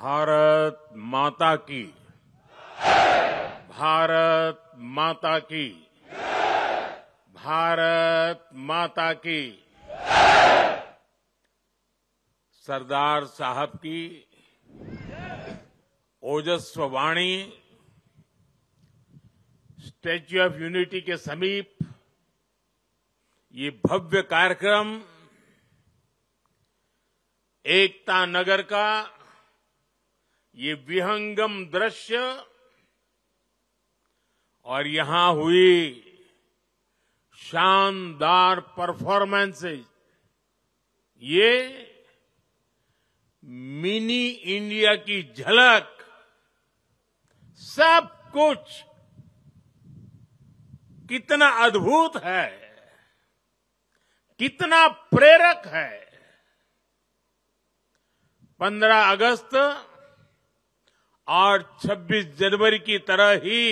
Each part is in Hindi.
भारत माता की भारत माता की भारत माता की सरदार साहब की ओजस्व वाणी स्टैच्यू ऑफ यूनिटी के समीप ये भव्य कार्यक्रम एकता नगर का ये विहंगम दृश्य और यहां हुई शानदार परफॉर्मेंसेज ये मिनी इंडिया की झलक सब कुछ कितना अद्भुत है कितना प्रेरक है 15 अगस्त और 26 जनवरी की तरह ही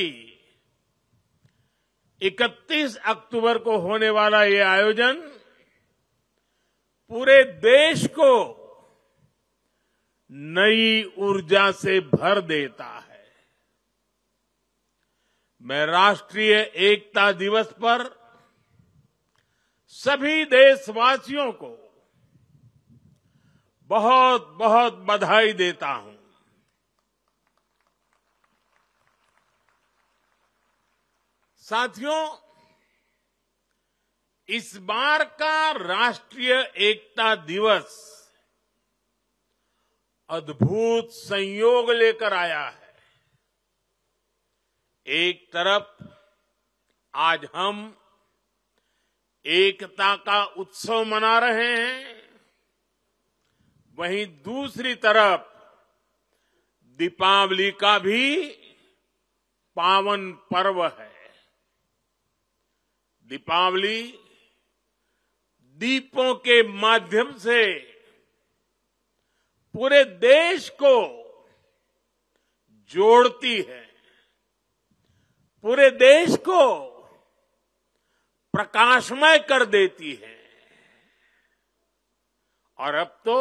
31 अक्टूबर को होने वाला ये आयोजन पूरे देश को नई ऊर्जा से भर देता है मैं राष्ट्रीय एकता दिवस पर सभी देशवासियों को बहुत बहुत बधाई देता हूं साथियों इस बार का राष्ट्रीय एकता दिवस अद्भुत संयोग लेकर आया है एक तरफ आज हम एकता का उत्सव मना रहे हैं वहीं दूसरी तरफ दीपावली का भी पावन पर्व है दीपावली दीपों के माध्यम से पूरे देश को जोड़ती है पूरे देश को प्रकाशमय कर देती है और अब तो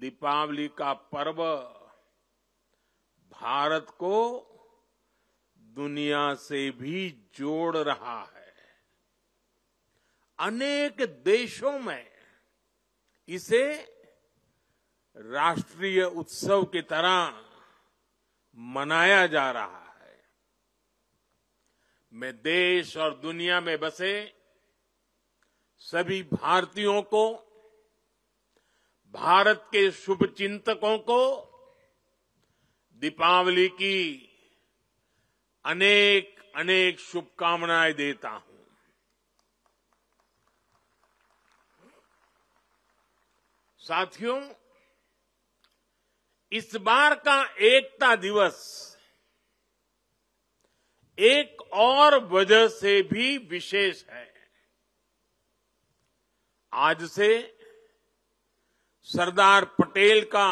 दीपावली का पर्व भारत को दुनिया से भी जोड़ रहा है अनेक देशों में इसे राष्ट्रीय उत्सव की तरह मनाया जा रहा है मैं देश और दुनिया में बसे सभी भारतीयों को भारत के शुभचिंतकों को दीपावली की अनेक अनेक शुभकामनाएं देता हूं साथियों इस बार का एकता दिवस एक और वजह से भी विशेष है आज से सरदार पटेल का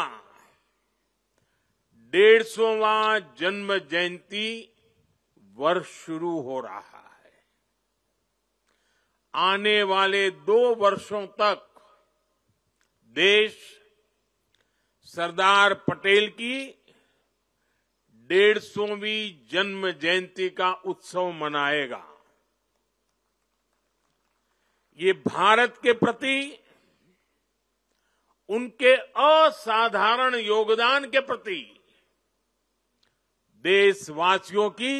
डेढ़ सौवा जन्म जयंती वर्ष शुरू हो रहा है आने वाले दो वर्षों तक देश सरदार पटेल की डेढ़ सौवीं जन्म जयंती का उत्सव मनाएगा ये भारत के प्रति उनके असाधारण योगदान के प्रति देशवासियों की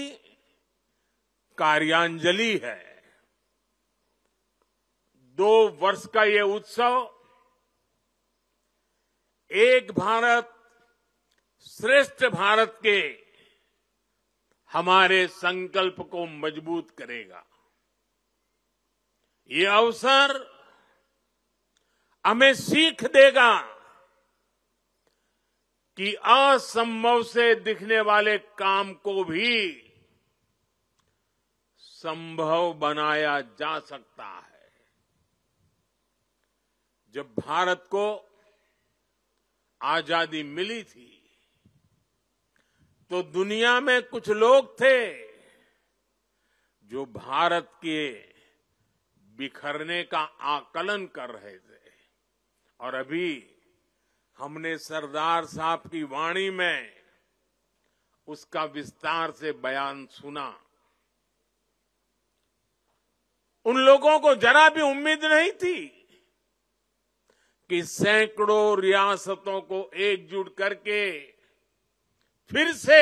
कार्यांजलि है दो वर्ष का ये उत्सव एक भारत श्रेष्ठ भारत के हमारे संकल्प को मजबूत करेगा ये अवसर हमें सीख देगा कि असंभव से दिखने वाले काम को भी संभव बनाया जा सकता है जब भारत को आजादी मिली थी तो दुनिया में कुछ लोग थे जो भारत के बिखरने का आकलन कर रहे थे और अभी हमने सरदार साहब की वाणी में उसका विस्तार से बयान सुना उन लोगों को जरा भी उम्मीद नहीं थी कि सैकड़ों रियासतों को एकजुट करके फिर से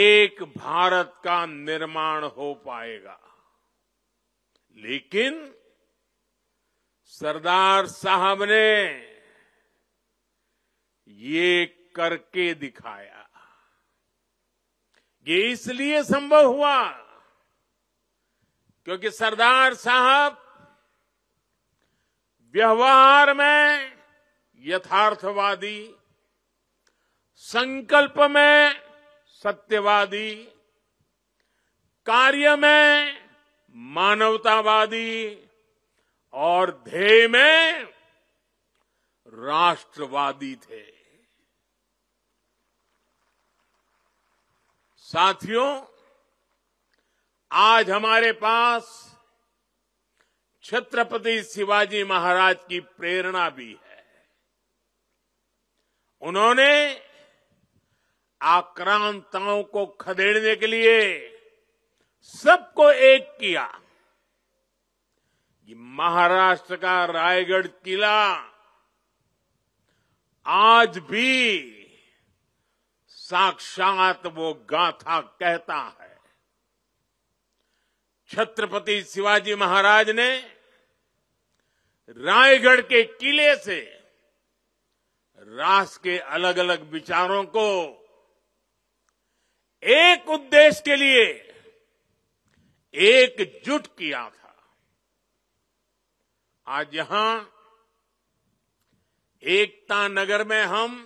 एक भारत का निर्माण हो पाएगा लेकिन सरदार साहब ने ये करके दिखाया ये इसलिए संभव हुआ क्योंकि सरदार साहब व्यवहार में यथार्थवादी संकल्प में सत्यवादी कार्य में मानवतावादी और ध्येय में राष्ट्रवादी थे साथियों आज हमारे पास छत्रपति शिवाजी महाराज की प्रेरणा भी है उन्होंने आक्रांताओं को खदेड़ने के लिए सबको एक किया कि महाराष्ट्र का रायगढ़ किला आज भी साक्षात वो गाथा कहता है छत्रपति शिवाजी महाराज ने रायगढ़ के किले से राष्ट्र के अलग अलग विचारों को एक उद्देश्य के लिए एकजुट किया था आज यहां एकता नगर में हम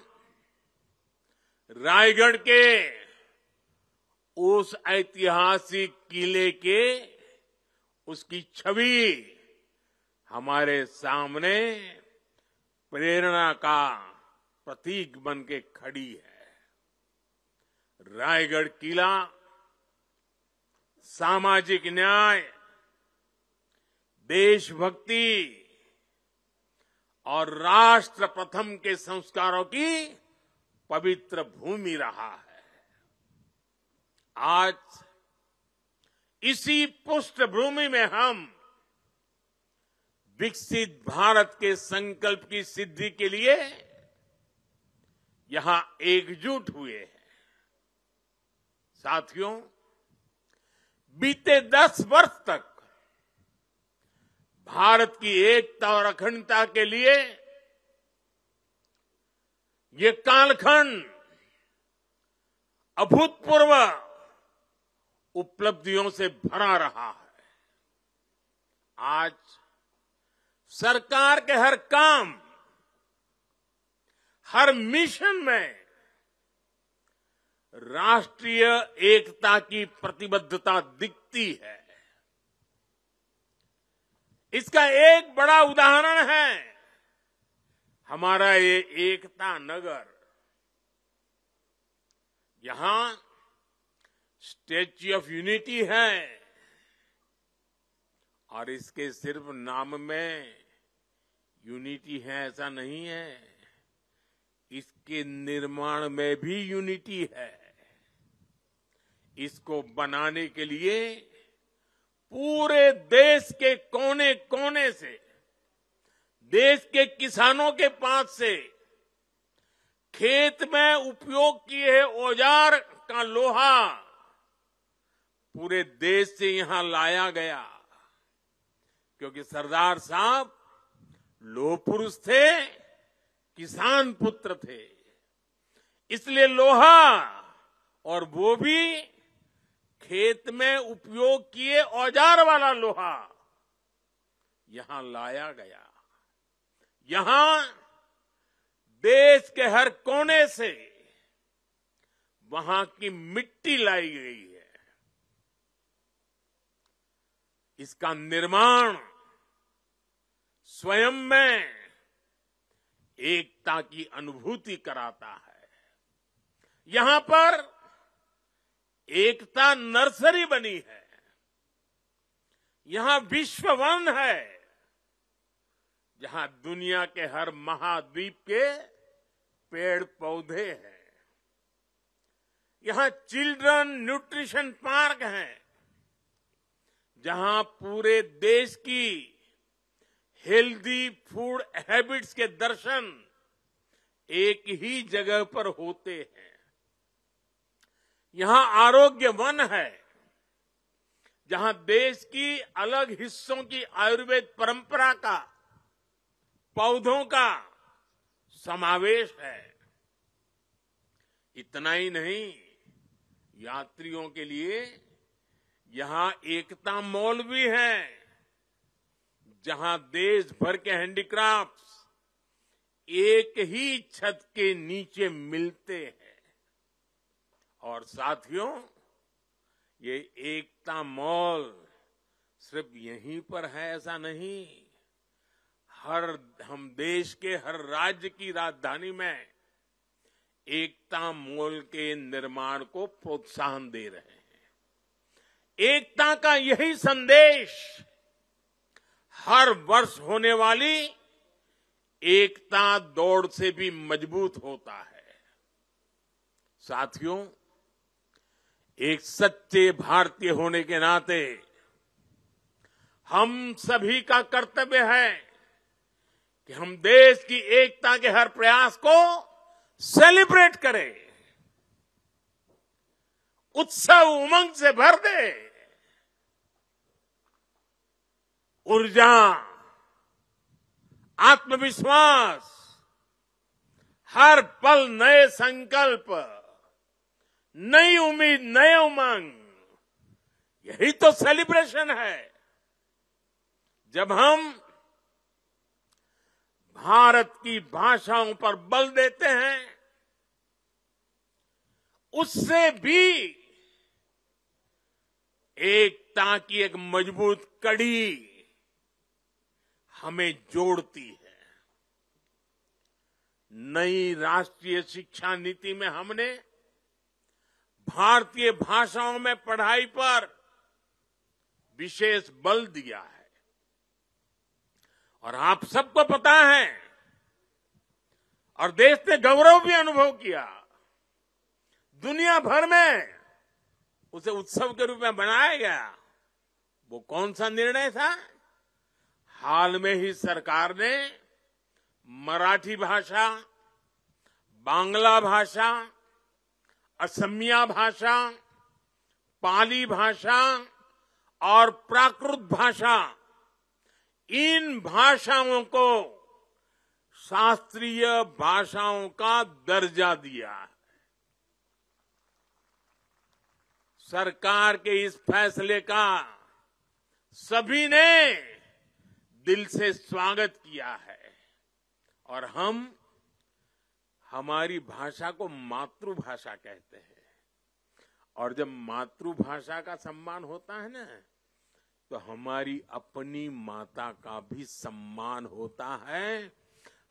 रायगढ़ के उस ऐतिहासिक किले के उसकी छवि हमारे सामने प्रेरणा का प्रतीक बन के खड़ी है रायगढ़ किला सामाजिक न्याय देशभक्ति और राष्ट्र प्रथम के संस्कारों की पवित्र भूमि रहा है आज इसी पृष्ठभूमि में हम विकसित भारत के संकल्प की सिद्धि के लिए यहां एकजुट हुए हैं साथियों बीते दस वर्ष तक भारत की एकता और अखंडता के लिए ये कालखंड अभूतपूर्व उपलब्धियों से भरा रहा है आज सरकार के हर काम हर मिशन में राष्ट्रीय एकता की प्रतिबद्धता दिखती है इसका एक बड़ा उदाहरण है हमारा ये एकता नगर यहां स्टेच्यू ऑफ यूनिटी है और इसके सिर्फ नाम में यूनिटी है ऐसा नहीं है इसके निर्माण में भी यूनिटी है इसको बनाने के लिए पूरे देश के कोने कोने से देश के किसानों के पास से खेत में उपयोग किए औजार का लोहा पूरे देश से यहां लाया गया क्योंकि सरदार साहब लोह पुरुष थे किसान पुत्र थे इसलिए लोहा और वो भी खेत में उपयोग किए औजार वाला लोहा यहां लाया गया यहां देश के हर कोने से वहां की मिट्टी लाई गई इसका निर्माण स्वयं में एकता की अनुभूति कराता है यहां पर एकता नर्सरी बनी है यहां विश्व वन है जहां दुनिया के हर महाद्वीप के पेड़ पौधे हैं यहां चिल्ड्रन न्यूट्रिशन पार्क हैं जहां पूरे देश की हेल्दी फूड हैबिट्स के दर्शन एक ही जगह पर होते हैं यहां आरोग्य वन है जहां देश की अलग हिस्सों की आयुर्वेद परंपरा का पौधों का समावेश है इतना ही नहीं यात्रियों के लिए यहां एकता मॉल भी है जहां देश भर के हैंडीक्राफ्ट्स एक ही छत के नीचे मिलते हैं और साथियों ये एकता मॉल सिर्फ यहीं पर है ऐसा नहीं हर हम देश के हर राज्य की राजधानी में एकता मॉल के निर्माण को प्रोत्साहन दे रहे हैं एकता का यही संदेश हर वर्ष होने वाली एकता दौड़ से भी मजबूत होता है साथियों एक सच्चे भारतीय होने के नाते हम सभी का कर्तव्य है कि हम देश की एकता के हर प्रयास को सेलिब्रेट करें उत्सव उमंग से भर दे ऊर्जा आत्मविश्वास हर पल नए संकल्प नई उम्मीद नए उमंग यही तो सेलिब्रेशन है जब हम भारत की भाषाओं पर बल देते हैं उससे भी एकता की एक मजबूत कड़ी हमें जोड़ती है नई राष्ट्रीय शिक्षा नीति में हमने भारतीय भाषाओं में पढ़ाई पर विशेष बल दिया है और आप सबको पता है और देश ने गौरव भी अनुभव किया दुनिया भर में उसे उत्सव के रूप में बनाया गया वो कौन सा निर्णय था हाल में ही सरकार ने मराठी भाषा बांग्ला भाषा असमिया भाषा पाली भाषा और प्राकृत भाषा इन भाषाओं को शास्त्रीय भाषाओं का दर्जा दिया है सरकार के इस फैसले का सभी ने दिल से स्वागत किया है और हम हमारी भाषा को मातृभाषा कहते हैं और जब मातृभाषा का सम्मान होता है ना तो हमारी अपनी माता का भी सम्मान होता है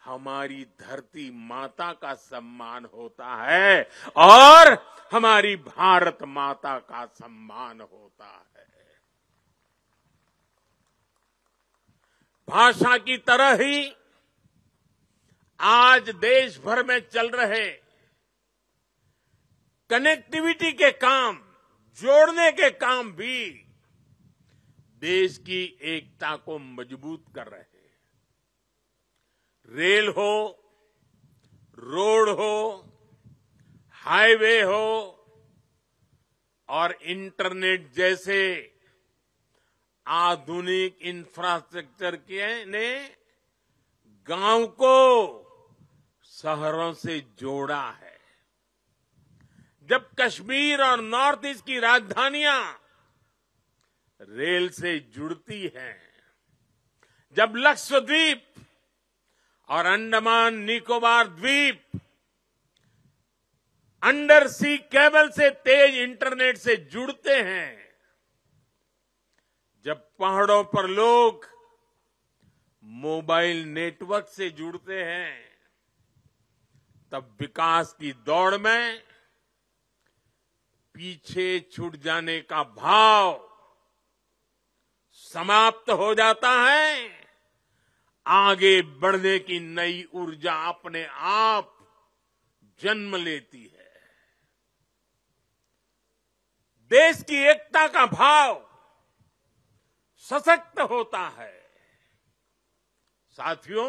हमारी धरती माता का सम्मान होता है और हमारी भारत माता का सम्मान होता है भाषा की तरह ही आज देश भर में चल रहे कनेक्टिविटी के काम जोड़ने के काम भी देश की एकता को मजबूत कर रहे हैं रेल हो रोड हो हाईवे हो और इंटरनेट जैसे आधुनिक इंफ्रास्ट्रक्चर के ने गांव को शहरों से जोड़ा है जब कश्मीर और नॉर्थ ईस्ट की राजधानियां रेल से जुड़ती हैं जब लक्षद्वीप और अंडमान निकोबार द्वीप अंडर सी केबल से तेज इंटरनेट से जुड़ते हैं पहाड़ों पर लोग मोबाइल नेटवर्क से जुड़ते हैं तब विकास की दौड़ में पीछे छूट जाने का भाव समाप्त हो जाता है आगे बढ़ने की नई ऊर्जा अपने आप जन्म लेती है देश की एकता का भाव सशक्त होता है साथियों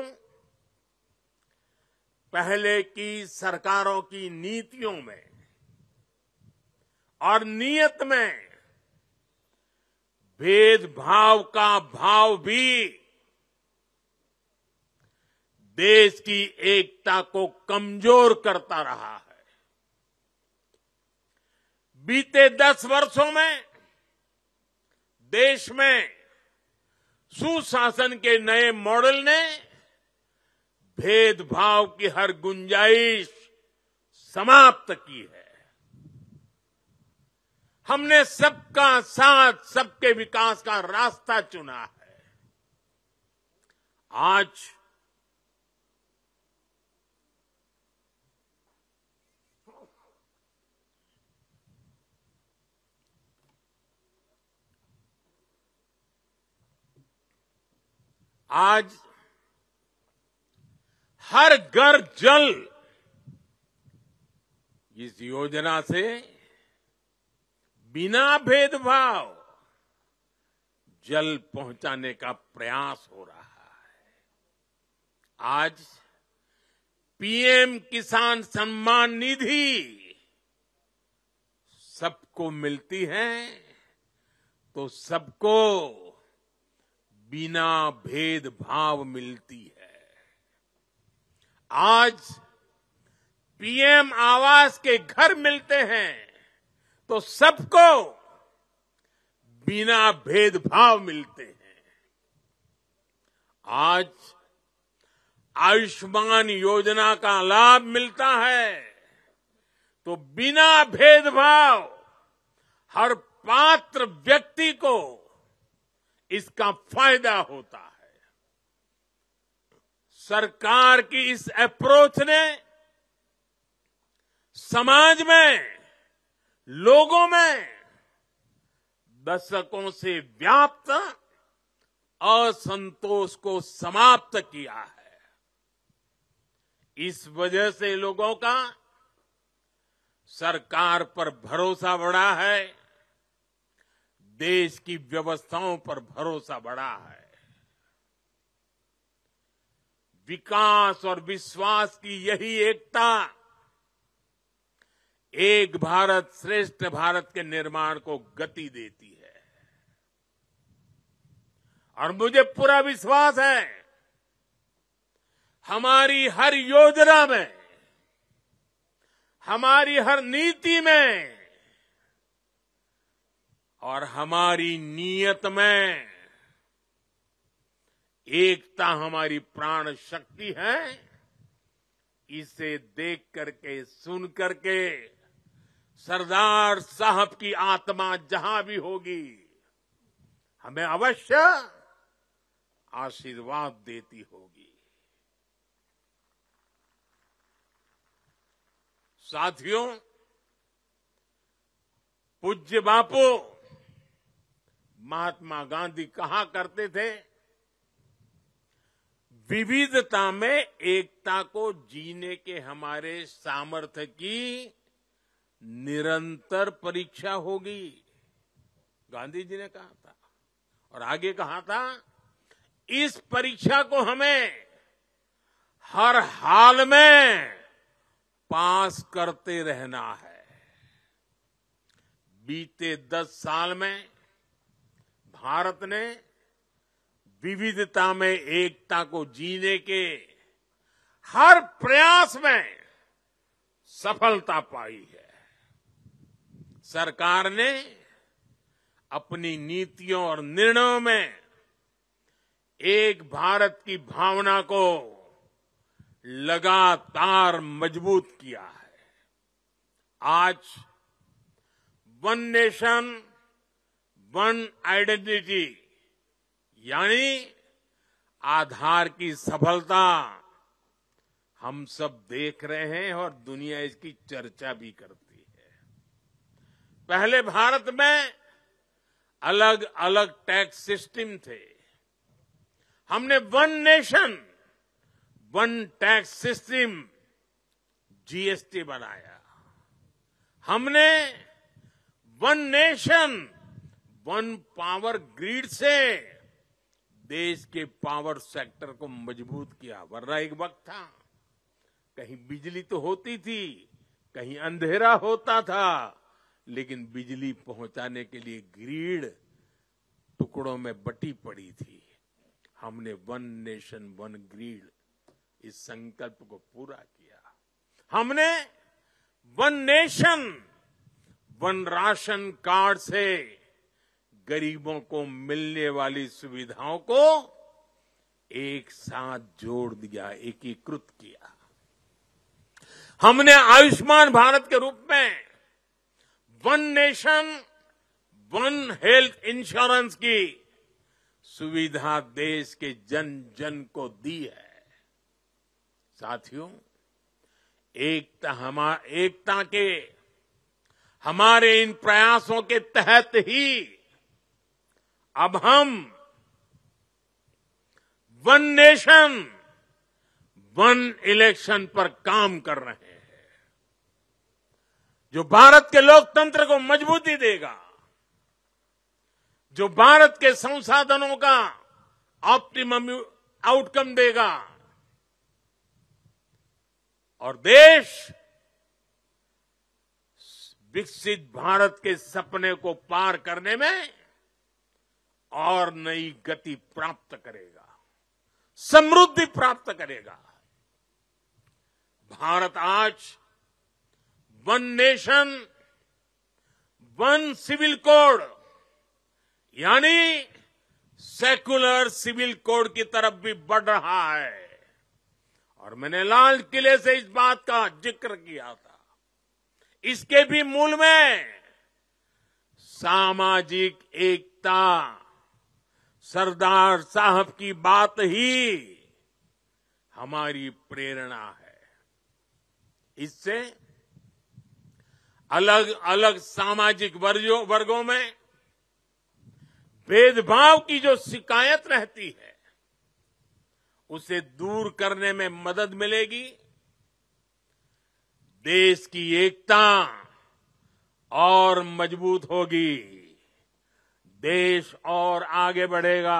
पहले की सरकारों की नीतियों में और नियत में भेदभाव का भाव भी देश की एकता को कमजोर करता रहा है बीते दस वर्षों में देश में सुशासन के नए मॉडल ने भेदभाव की हर गुंजाइश समाप्त की है हमने सबका साथ सबके विकास का रास्ता चुना है आज आज हर घर जल इस योजना से बिना भेदभाव जल पहुंचाने का प्रयास हो रहा है आज पीएम किसान सम्मान निधि सबको मिलती है तो सबको बिना भेदभाव मिलती है आज पीएम आवास के घर मिलते हैं तो सबको बिना भेदभाव मिलते हैं आज आयुष्मान योजना का लाभ मिलता है तो बिना भेदभाव हर पात्र व्यक्ति को इसका फायदा होता है सरकार की इस अप्रोच ने समाज में लोगों में दशकों से व्याप्त असंतोष को समाप्त किया है इस वजह से लोगों का सरकार पर भरोसा बढ़ा है देश की व्यवस्थाओं पर भरोसा बढ़ा है विकास और विश्वास की यही एकता एक भारत श्रेष्ठ भारत के निर्माण को गति देती है और मुझे पूरा विश्वास है हमारी हर योजना में हमारी हर नीति में और हमारी नीयत में एकता हमारी प्राण शक्ति है इसे देख करके सुन करके सरदार साहब की आत्मा जहां भी होगी हमें अवश्य आशीर्वाद देती होगी साथियों पूज्य बापू महात्मा गांधी कहा करते थे विविधता में एकता को जीने के हमारे सामर्थ्य की निरंतर परीक्षा होगी गांधी जी ने कहा था और आगे कहा था इस परीक्षा को हमें हर हाल में पास करते रहना है बीते दस साल में भारत ने विविधता में एकता को जीने के हर प्रयास में सफलता पाई है सरकार ने अपनी नीतियों और निर्णयों में एक भारत की भावना को लगातार मजबूत किया है आज वन नेशन वन आइडेंटिटी यानी आधार की सफलता हम सब देख रहे हैं और दुनिया इसकी चर्चा भी करती है पहले भारत में अलग अलग टैक्स सिस्टम थे हमने one nation one tax system GST बनाया हमने one nation one power grid से देश के पावर सेक्टर को मजबूत किया वरना एक वक्त था कहीं बिजली तो होती थी कहीं अंधेरा होता था लेकिन बिजली पहुंचाने के लिए ग्रीड टुकड़ों में बटी पड़ी थी हमने वन नेशन वन ग्रीड इस संकल्प को पूरा किया हमने one nation one ration card से गरीबों को मिलने वाली सुविधाओं को एक साथ जोड़ दिया एकीकृत किया हमने आयुष्मान भारत के रूप में one nation one health insurance की सुविधा देश के जन जन को दी है साथियों एकता हमारे एकता के हमारे इन प्रयासों के तहत ही अब हम वन नेशन वन इलेक्शन पर काम कर रहे हैं जो भारत के लोकतंत्र को मजबूती देगा जो भारत के संसाधनों का ऑप्टिमम आउटकम देगा और देश विकसित भारत के सपने को पार करने में और नई गति प्राप्त करेगा समृद्धि प्राप्त करेगा भारत आज one nation one civil code यानी सेकुलर सिविल कोड की तरफ भी बढ़ रहा है और मैंने लाल किले से इस बात का जिक्र किया था इसके भी मूल में सामाजिक एकता सरदार साहब की बात ही हमारी प्रेरणा है इससे अलग अलग सामाजिक वर्गों में भेदभाव की जो शिकायत रहती है उसे दूर करने में मदद मिलेगी देश की एकता और मजबूत होगी देश और आगे बढ़ेगा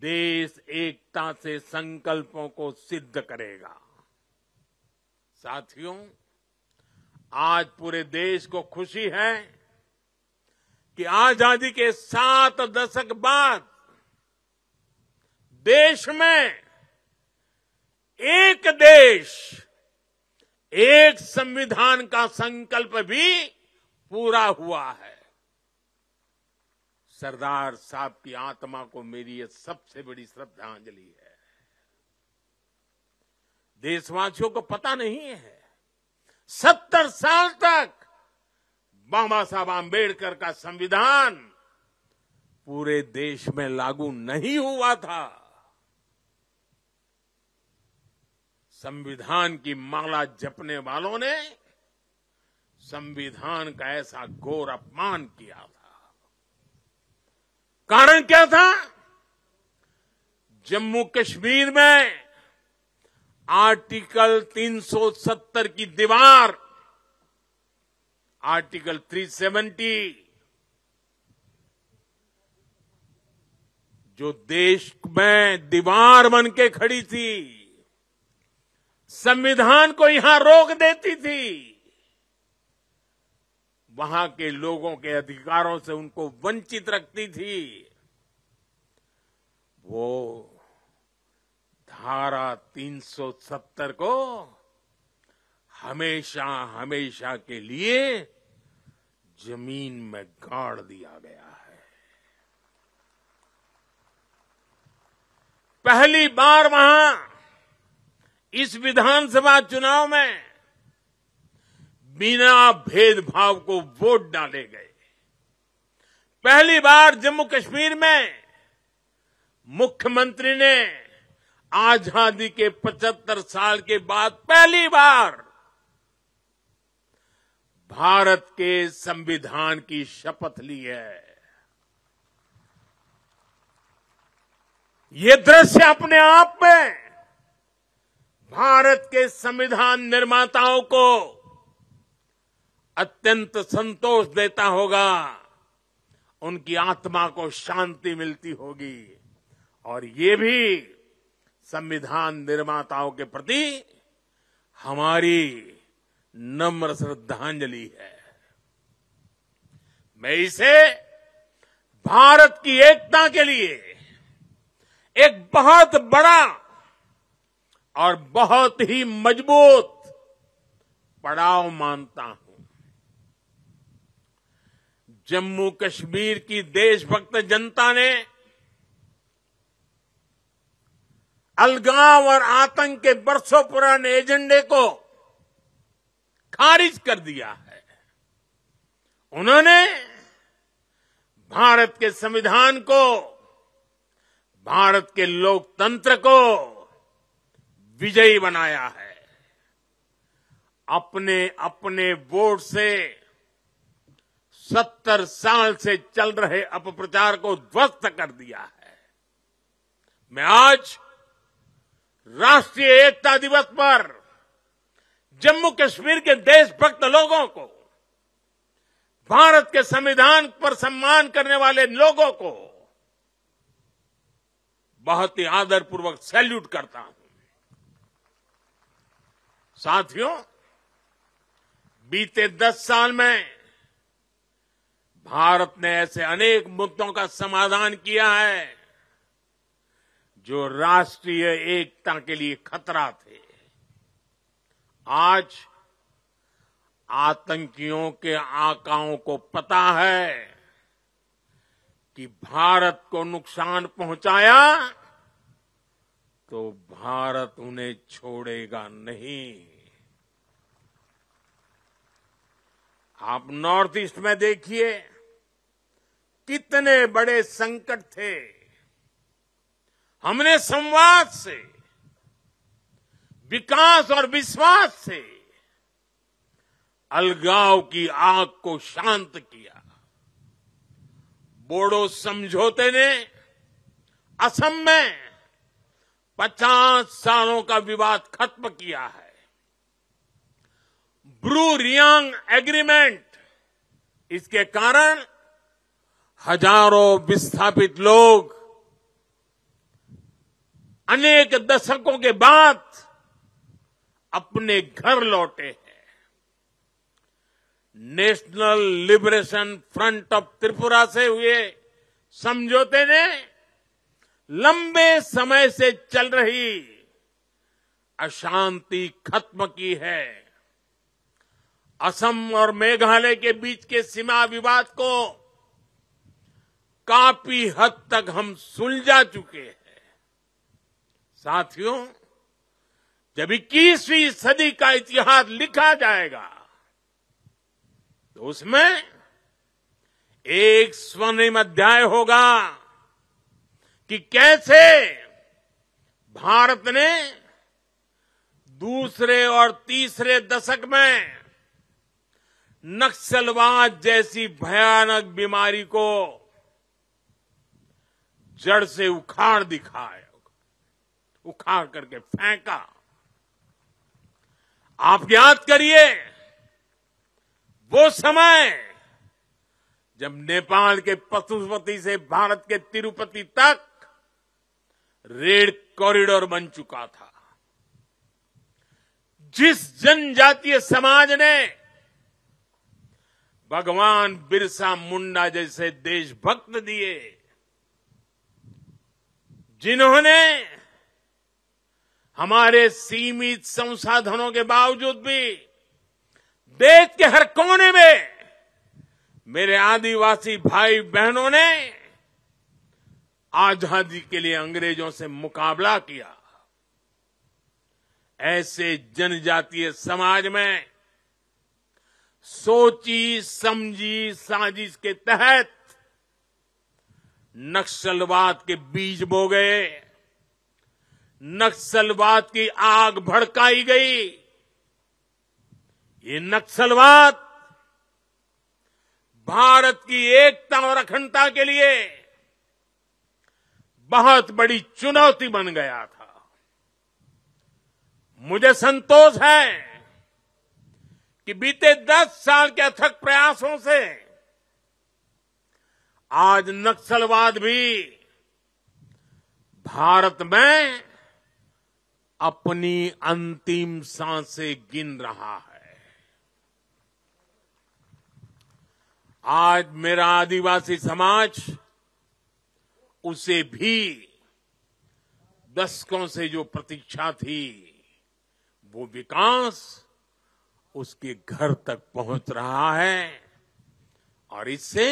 देश एकता से संकल्पों को सिद्ध करेगा साथियों आज पूरे देश को खुशी है कि आजादी के सात दशक बाद देश में एक देश एक संविधान का संकल्प भी पूरा हुआ है सरदार साहब की आत्मा को मेरी ये सबसे बड़ी श्रद्धांजलि है देशवासियों को पता नहीं है सत्तर साल तक बाबा साहब आम्बेडकर का संविधान पूरे देश में लागू नहीं हुआ था संविधान की माला जपने वालों ने संविधान का ऐसा घोर अपमान किया था कारण क्या था जम्मू कश्मीर में आर्टिकल 370 की दीवार आर्टिकल 370 जो देश में दीवार बन के खड़ी थी संविधान को यहां रोक देती थी वहां के लोगों के अधिकारों से उनको वंचित रखती थी वो धारा 370 को हमेशा हमेशा के लिए जमीन में गाड़ दिया गया है पहली बार वहां इस विधानसभा चुनाव में बिना भेदभाव को वोट डाले गए पहली बार जम्मू कश्मीर में मुख्यमंत्री ने आजादी के 75 साल के बाद पहली बार भारत के संविधान की शपथ ली है ये दृश्य अपने आप में भारत के संविधान निर्माताओं को अत्यंत संतोष देता होगा उनकी आत्मा को शांति मिलती होगी और ये भी संविधान निर्माताओं के प्रति हमारी नम्र श्रद्धांजलि है मैं इसे भारत की एकता के लिए एक बहुत बड़ा और बहुत ही मजबूत पड़ाव मानता हूं जम्मू कश्मीर की देशभक्त जनता ने अलगाव और आतंक के बरसों पुराने एजेंडे को खारिज कर दिया है उन्होंने भारत के संविधान को भारत के लोकतंत्र को विजयी बनाया है अपने अपने वोट से सत्तर साल से चल रहे अपप्रचार को ध्वस्त कर दिया है मैं आज राष्ट्रीय एकता दिवस पर जम्मू कश्मीर के देशभक्त लोगों को भारत के संविधान पर सम्मान करने वाले लोगों को बहुत ही आदरपूर्वक सैल्यूट करता हूं साथियों बीते दस साल में भारत ने ऐसे अनेक मुद्दों का समाधान किया है जो राष्ट्रीय एकता के लिए खतरा थे आज आतंकियों के आकाओं को पता है कि भारत को नुकसान पहुंचाया तो भारत उन्हें छोड़ेगा नहीं आप नॉर्थ ईस्ट में देखिए कितने बड़े संकट थे हमने संवाद से विकास और विश्वास से अलगाव की आग को शांत किया बोडो समझौते ने असम में पचास सालों का विवाद खत्म किया है ब्रू रियांग एग्रीमेंट इसके कारण हजारों विस्थापित लोग अनेक दशकों के बाद अपने घर लौटे हैं National Liberation Front of Tripura से हुए समझौते ने लंबे समय से चल रही अशांति खत्म की है असम और मेघालय के बीच के सीमा विवाद को काफी हद तक हम सुलझा चुके हैं साथियों जब इक्कीसवीं सदी का इतिहास लिखा जाएगा तो उसमें एक स्वर्णिम अध्याय होगा कि कैसे भारत ने दूसरे और तीसरे दशक में नक्सलवाद जैसी भयानक बीमारी को जड़ से उखाड़ दिखाया उखाड़ करके फेंका आप याद करिए वो समय जब नेपाल के पशुपति से भारत के तिरुपति तक रेड कॉरिडोर बन चुका था जिस जनजातीय समाज ने भगवान बिरसा मुंडा जैसे देशभक्त दिए जिन्होंने हमारे सीमित संसाधनों के बावजूद भी देश के हर कोने में मेरे आदिवासी भाई बहनों ने आजादी के लिए अंग्रेजों से मुकाबला किया ऐसे जनजातीय समाज में सोची समझी साजिश के तहत नक्सलवाद के बीज बो गए नक्सलवाद की आग भड़काई गई ये नक्सलवाद भारत की एकता और अखंडता के लिए बहुत बड़ी चुनौती बन गया था मुझे संतोष है कि बीते दस साल के अथक प्रयासों से आज नक्सलवाद भी भारत में अपनी अंतिम सांसें गिन रहा है आज मेरा आदिवासी समाज उसे भी दशकों से जो प्रतीक्षा थी वो विकास उसके घर तक पहुंच रहा है और इससे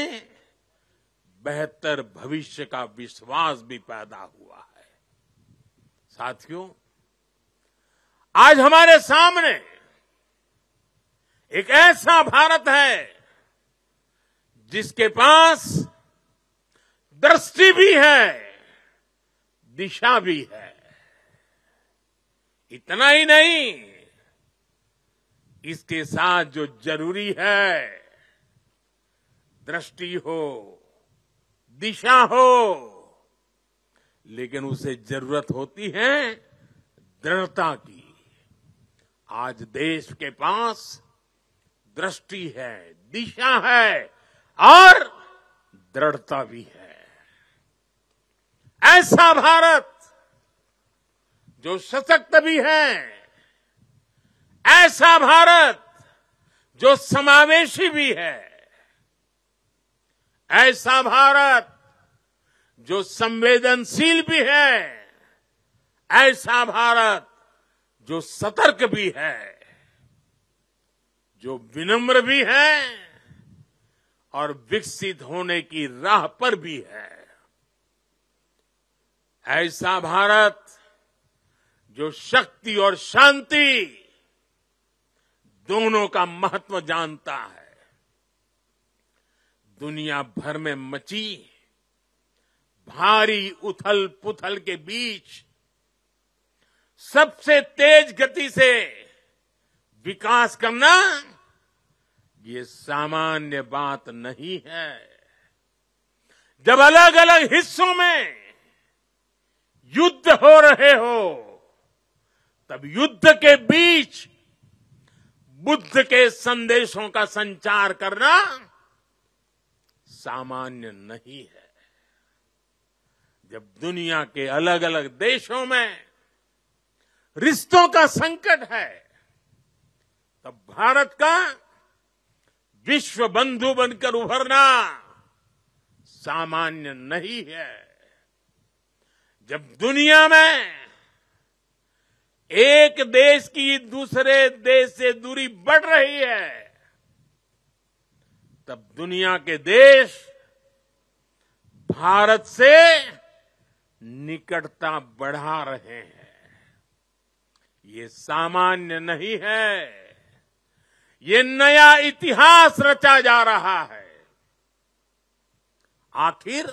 बेहतर भविष्य का विश्वास भी पैदा हुआ है साथियों आज हमारे सामने एक ऐसा भारत है जिसके पास दृष्टि भी है दिशा भी है इतना ही नहीं इसके साथ जो जरूरी है दृष्टि हो दिशा हो लेकिन उसे जरूरत होती है दृढ़ता की आज देश के पास दृष्टि है दिशा है और दृढ़ता भी है ऐसा भारत जो सशक्त भी है ऐसा भारत जो समावेशी भी है ऐसा भारत जो संवेदनशील भी है ऐसा भारत जो सतर्क भी है जो विनम्र भी है और विकसित होने की राह पर भी है ऐसा भारत जो शक्ति और शांति दोनों का महत्व जानता है दुनिया भर में मची भारी उथल पुथल के बीच सबसे तेज गति से विकास करना ये सामान्य बात नहीं है जब अलग अलग हिस्सों में युद्ध हो रहे हो तब युद्ध के बीच बुद्ध के संदेशों का संचार करना सामान्य नहीं है जब दुनिया के अलग अलग देशों में रिश्तों का संकट है तब भारत का विश्व बंधु बनकर उभरना सामान्य नहीं है जब दुनिया में एक देश की दूसरे देश से दूरी बढ़ रही है तब दुनिया के देश भारत से निकटता बढ़ा रहे हैं ये सामान्य नहीं है ये नया इतिहास रचा जा रहा है आखिर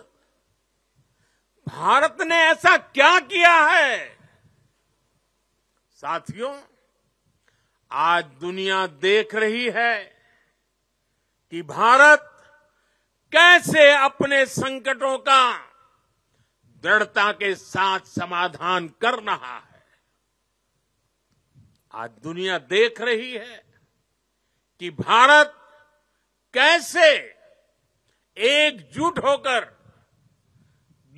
भारत ने ऐसा क्या किया है साथियों आज दुनिया देख रही है कि भारत कैसे अपने संकटों का दृढ़ता के साथ समाधान कर रहा है आज दुनिया देख रही है कि भारत कैसे एकजुट होकर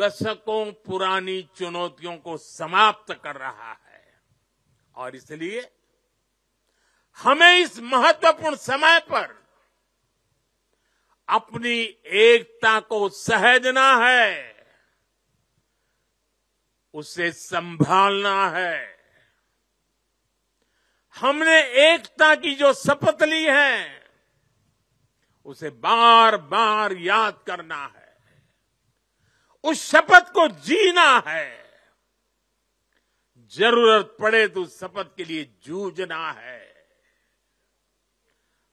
दशकों पुरानी चुनौतियों को समाप्त कर रहा है और इसलिए हमें इस महत्वपूर्ण समय पर अपनी एकता को सहजना है उसे संभालना है हमने एकता की जो शपथ ली है उसे बार बार याद करना है उस शपथ को जीना है जरूरत पड़े तो शपथ के लिए जूझना है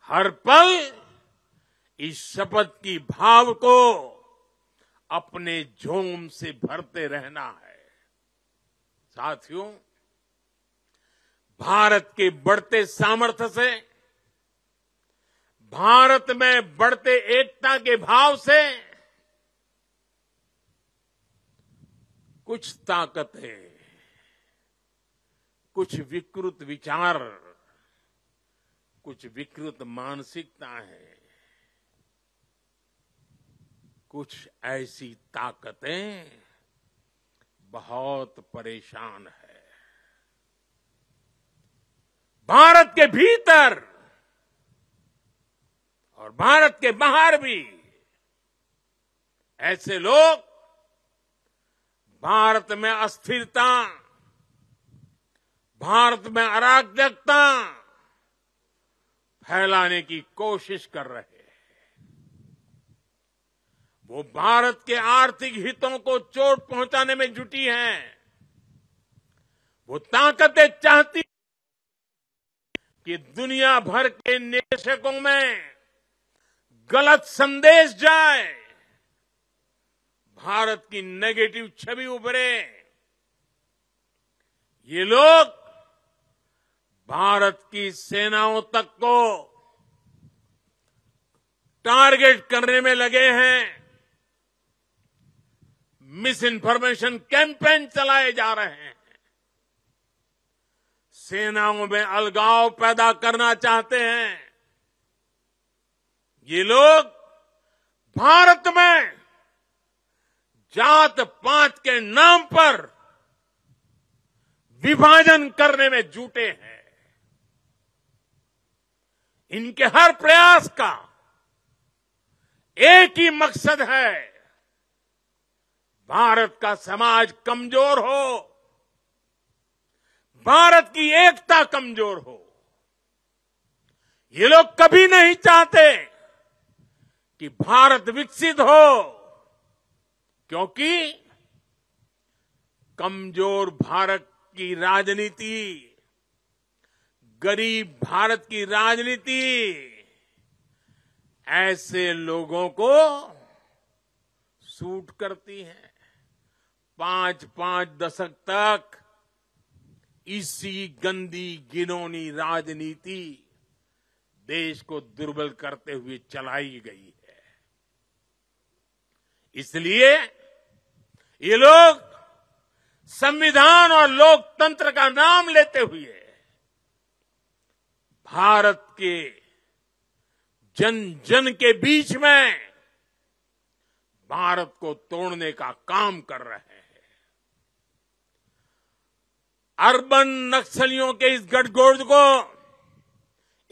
हर पल इस शपथ की भाव को अपने झोम से भरते रहना है साथियों भारत के बढ़ते सामर्थ्य से भारत में बढ़ते एकता के भाव से कुछ ताकतें कुछ विकृत विचार कुछ विकृत मानसिकता है कुछ ऐसी ताकतें बहुत परेशान है भारत के भीतर और भारत के बाहर भी ऐसे लोग भारत में अस्थिरता भारत में अराजकता फैलाने की कोशिश कर रहे हैं वो भारत के आर्थिक हितों को चोट पहुंचाने में जुटी हैं वो ताकतें चाहती कि दुनिया भर के निवेशकों में गलत संदेश जाए भारत की नेगेटिव छवि उभरे ये लोग भारत की सेनाओं तक को टारगेट करने में लगे हैं मिस इन्फॉर्मेशन कैंपेन चलाए जा रहे हैं सेनाओं में अलगाव पैदा करना चाहते हैं ये लोग भारत में जात पात के नाम पर विभाजन करने में जुटे हैं इनके हर प्रयास का एक ही मकसद है भारत का समाज कमजोर हो भारत की एकता कमजोर हो ये लोग कभी नहीं चाहते कि भारत विकसित हो क्योंकि कमजोर भारत की राजनीति गरीब भारत की राजनीति ऐसे लोगों को सूट करती है पांच पांच दशक तक इसी गंदी गिनोनी राजनीति देश को दुर्बल करते हुए चलाई गई है इसलिए ये लोग संविधान और लोकतंत्र का नाम लेते हुए भारत के जन जन के बीच में भारत को तोड़ने का काम कर रहे हैं अर्बन नक्सलियों के इस गठजोड़ को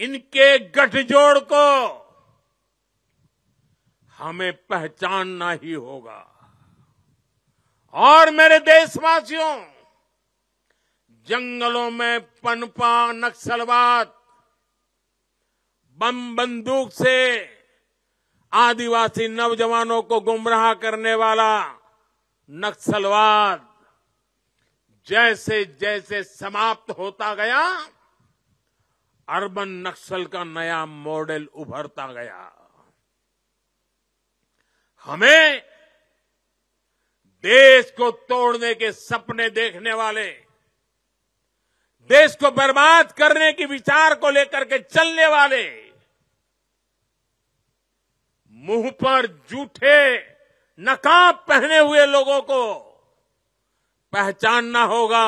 इनके गठजोड़ को हमें पहचानना ही होगा और मेरे देशवासियों जंगलों में पनपा नक्सलवाद बम बंदूक से आदिवासी नौजवानों को गुमराह करने वाला नक्सलवाद जैसे जैसे समाप्त होता गया अर्बन नक्सल का नया मॉडल उभरता गया हमें देश को तोड़ने के सपने देखने वाले देश को बर्बाद करने के विचार को लेकर के चलने वाले मुंह पर जूठे नकाब पहने हुए लोगों को पहचानना होगा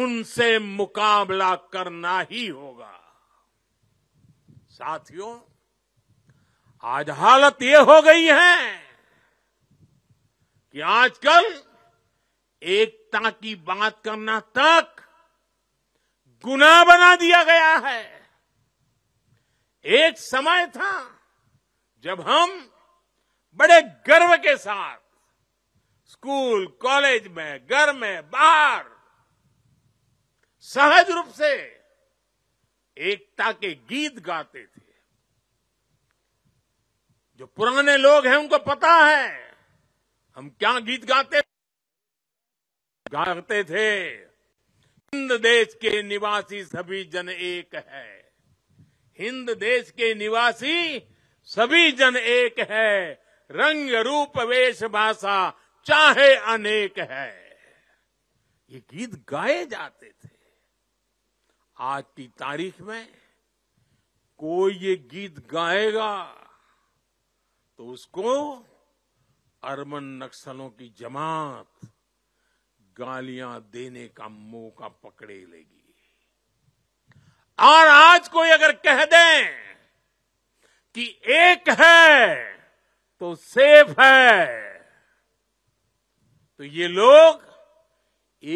उनसे मुकाबला करना ही होगा साथियों आज हालत ये हो गई है कि आजकल एकता की बात करना तक गुनाह बना दिया गया है एक समय था जब हम बड़े गर्व के साथ स्कूल कॉलेज में घर में बाहर सहज रूप से एकता के गीत गाते थे जो पुराने लोग हैं उनको पता है हम क्या गीत गाते गाते थे हिंद देश के निवासी सभी जन एक है हिंद देश के निवासी सभी जन एक है रंग रूप वेश भाषा चाहे अनेक है ये गीत गाए जाते थे आज की तारीख में कोई ये गीत गाएगा तो उसको अरमन नक्सलों की जमात गालियां देने का मौका पकड़े लेगी और आज कोई अगर कह दें कि एक है तो सेफ है तो ये लोग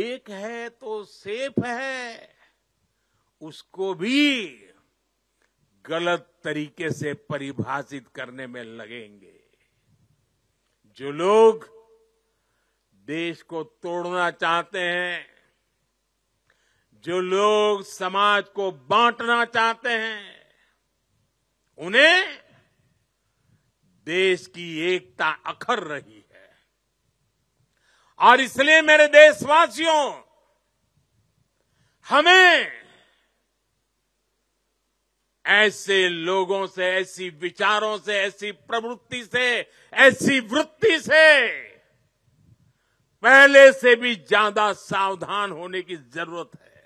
एक है तो सेफ है उसको भी गलत तरीके से परिभाषित करने में लगेंगे जो लोग देश को तोड़ना चाहते हैं जो लोग समाज को बांटना चाहते हैं उन्हें देश की एकता अखर रही है और इसलिए मेरे देशवासियों हमें ऐसे लोगों से ऐसी विचारों से ऐसी प्रवृत्ति से ऐसी वृत्ति से पहले से भी ज्यादा सावधान होने की जरूरत है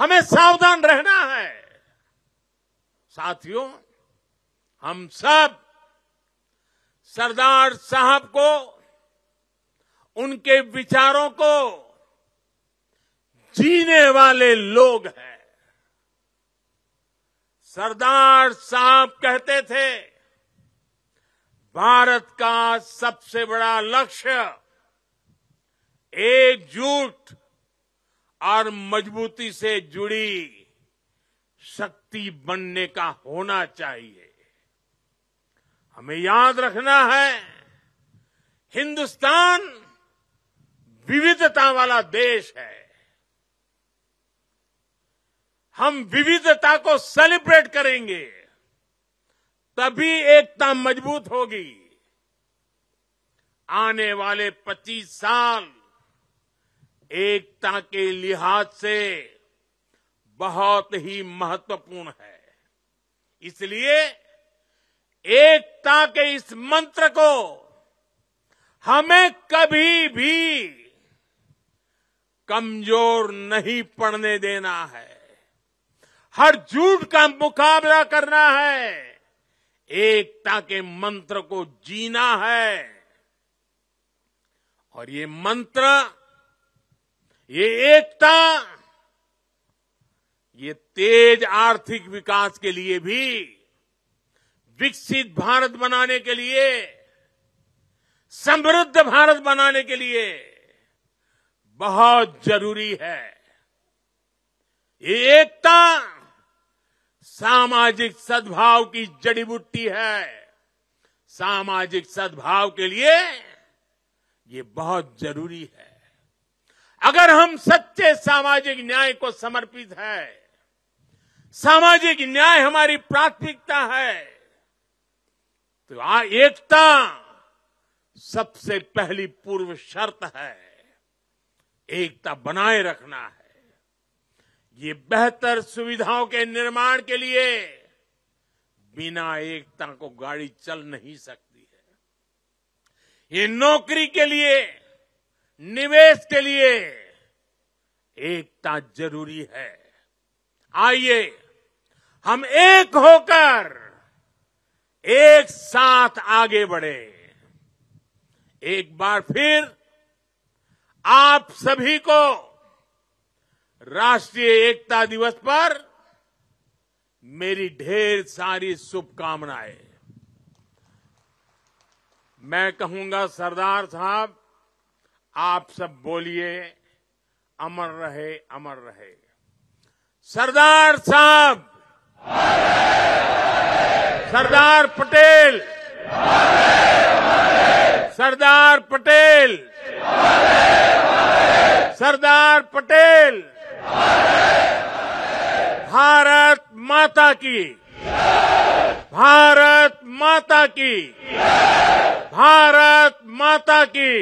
हमें सावधान रहना है साथियों हम सब सरदार साहब को उनके विचारों को जीने वाले लोग हैं सरदार साहब कहते थे भारत का सबसे बड़ा लक्ष्य एकजुट और मजबूती से जुड़ी शक्ति साथी बनने का होना चाहिए हमें याद रखना है हिंदुस्तान विविधता वाला देश है हम विविधता को सेलिब्रेट करेंगे तभी एकता मजबूत होगी आने वाले 25 साल एकता के लिहाज से बहुत ही महत्वपूर्ण है इसलिए एकता के इस मंत्र को हमें कभी भी कमजोर नहीं पड़ने देना है हर झूठ का मुकाबला करना है एकता के मंत्र को जीना है और ये मंत्र ये एकता ये तेज आर्थिक विकास के लिए भी विकसित भारत बनाने के लिए समृद्ध भारत बनाने के लिए बहुत जरूरी है ये एकता सामाजिक सद्भाव की जड़ी बूटी है सामाजिक सद्भाव के लिए ये बहुत जरूरी है अगर हम सच्चे सामाजिक न्याय को समर्पित है सामाजिक न्याय हमारी प्राथमिकता है तो आ एकता सबसे पहली पूर्व शर्त है एकता बनाए रखना है ये बेहतर सुविधाओं के निर्माण के लिए बिना एकता को गाड़ी चल नहीं सकती है ये नौकरी के लिए निवेश के लिए एकता जरूरी है आइए हम एक होकर एक साथ आगे बढ़े एक बार फिर आप सभी को राष्ट्रीय एकता दिवस पर मेरी ढेर सारी शुभकामनाएं मैं कहूंगा सरदार साहब आप सब बोलिए अमर रहे अमर रहे सरदार साहब सरदार पटेल सरदार पटेल सरदार पटेल भारत माता की भारत माता की भारत माता की